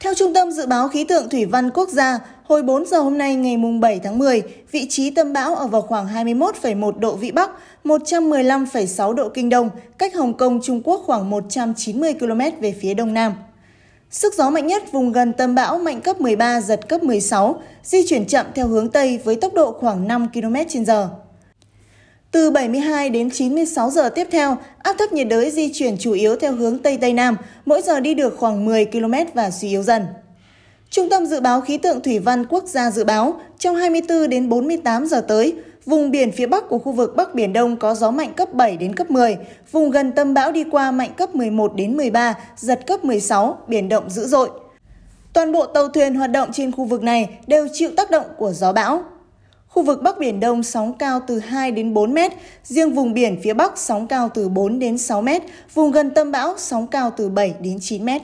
Theo Trung tâm Dự báo Khí tượng Thủy văn Quốc gia, hồi 4 giờ hôm nay ngày 7 tháng 10, vị trí tâm bão ở vào khoảng 21,1 độ Vĩ Bắc, 115,6 độ Kinh Đông, cách Hồng Kông, Trung Quốc khoảng 190 km về phía Đông Nam. Sức gió mạnh nhất vùng gần tâm bão mạnh cấp 13, giật cấp 16, di chuyển chậm theo hướng Tây với tốc độ khoảng 5 km h từ 72 đến 96 giờ tiếp theo, áp thấp nhiệt đới di chuyển chủ yếu theo hướng Tây Tây Nam, mỗi giờ đi được khoảng 10 km và suy yếu dần. Trung tâm Dự báo Khí tượng Thủy văn Quốc gia dự báo, trong 24 đến 48 giờ tới, vùng biển phía Bắc của khu vực Bắc Biển Đông có gió mạnh cấp 7 đến cấp 10, vùng gần tâm bão đi qua mạnh cấp 11 đến 13, giật cấp 16, biển động dữ dội. Toàn bộ tàu thuyền hoạt động trên khu vực này đều chịu tác động của gió bão. Khu vực Bắc Biển Đông sóng cao từ 2 đến 4 mét, riêng vùng biển phía Bắc sóng cao từ 4 đến 6 mét, vùng gần tâm bão sóng cao từ 7 đến 9 mét.